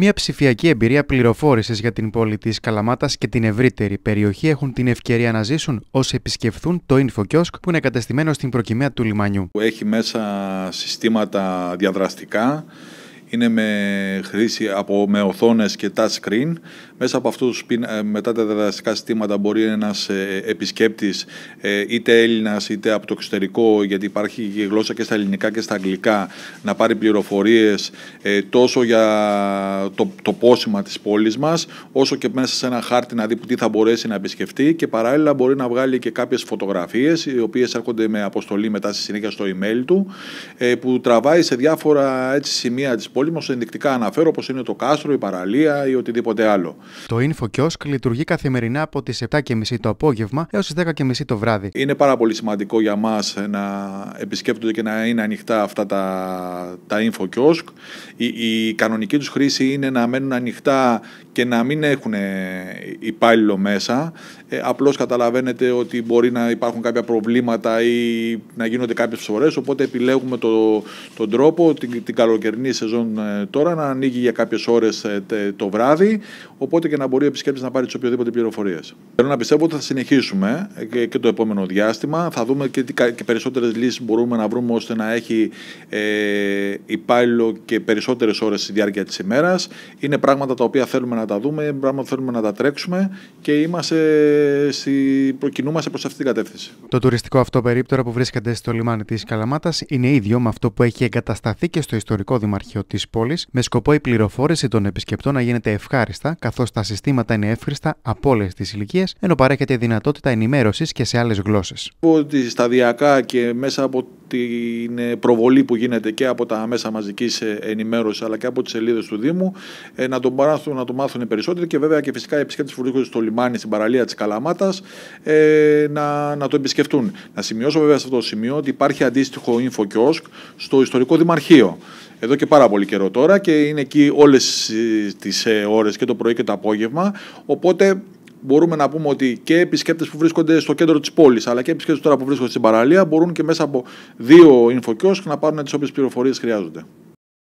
Μια ψηφιακή εμπειρία πληροφόρησης για την πόλη της Καλαμάτας και την ευρύτερη περιοχή έχουν την ευκαιρία να ζήσουν όσοι επισκεφθούν το InfoKiosk που είναι κατεστημένο στην προκυμαία του λιμανιού. Έχει μέσα συστήματα διαδραστικά είναι με χρήση από, με οθόνες και touch screen. Μέσα από αυτούς ε, μετά τα διδαστικά συστήματα μπορεί ένας ε, επισκέπτης ε, είτε Έλληνας είτε από το εξωτερικό γιατί υπάρχει και γλώσσα και στα ελληνικά και στα αγγλικά να πάρει πληροφορίες τόσο για το, το πόσημα της πόλης μας όσο και μέσα σε ένα χάρτη να δει τι θα μπορέσει να επισκεφτεί και παράλληλα μπορεί να βγάλει και κάποιες φωτογραφίες οι οποίες έρχονται με αποστολή μετά στη συνέχεια στο email του που τραβάει σε διάφορα έτσι, σημεία της πόλης πόλεμο, ενδεικτικά αναφέρω όπως είναι το κάστρο, η παραλία ή οτιδήποτε άλλο. Το InfoKiosk λειτουργεί καθημερινά από τις 7.30 το απόγευμα έως τις 10.30 το βράδυ. Είναι πάρα πολύ σημαντικό για μας να επισκέπτονται και να είναι ανοιχτά αυτά τα, τα InfoKiosk. Η, η κανονική τους χρήση είναι να μένουν ανοιχτά και να μην έχουν ε, υπάλληλο μέσα. Ε, απλώς καταλαβαίνετε ότι μπορεί να υπάρχουν κάποια προβλήματα ή να γίνονται κάποιες φορές, οπότε επιλέγουμε το, τον τρόπο την, την καλοκαιρινή σεζόν ε, τώρα να ανοίγει για κάποιες ώρες ε, το βράδυ, οπότε και να μπορεί ο επισκέπτης να πάρει τις οποιοδήποτε πληροφορίες. Θέλω να πιστεύω ότι θα συνεχίσουμε και, το επόμενο διάστημα. Θα δούμε και, και περισσότερες λύσεις μπορούμε να βρούμε ώστε να έχει ε, υπάλληλο και περισσότερες ώρες στη διάρκεια της ημέρας. Είναι πράγματα τα οποία θέλουμε να τα δούμε, που θέλουμε να τα τρέξουμε και είμαστε προκινούμαστε προ αυτή την κατεύθυνση. Το τουριστικό αυτό περίπτερο που βρίσκεται στο λιμάνι της Καλαμάτας είναι ίδιο με αυτό που έχει εγκατασταθεί και στο ιστορικό δημαρχείο της πόλης, με σκοπό η πληροφόρηση των επισκεπτών να γίνεται ευχάριστα, καθώς τα συστήματα είναι εύχριστα από όλες τις ηλικίες, ενώ παρέχεται δυνατότητα ενημέρωσης και σε άλλες γλώσσες. Ότι σταδιακά και μέσα από την προβολή που γίνεται και από τα μέσα μαζικής ε, ενημέρωσης αλλά και από τις σελίδες του Δήμου ε, να τον, μάθουν να τον μάθουν περισσότερο και βέβαια και φυσικά οι επισκέπτες που βρίσκονται στο λιμάνι στην παραλία της Καλαμάτας ε, να, να το επισκεφτούν. Να σημειώσω βέβαια σε αυτό το σημείο ότι υπάρχει αντίστοιχο info kiosk στο ιστορικό δημαρχείο εδώ και πάρα πολύ καιρό τώρα και είναι εκεί όλες τις ώρες και το πρωί και το απόγευμα οπότε μπορούμε να πούμε ότι και επισκέπτες που βρίσκονται στο κέντρο της πόλης, αλλά και επισκέπτες τώρα που βρίσκονται στην παραλία, μπορούν και μέσα από δύο infokiosk να πάρουν τις όποιες πληροφορίες χρειάζονται.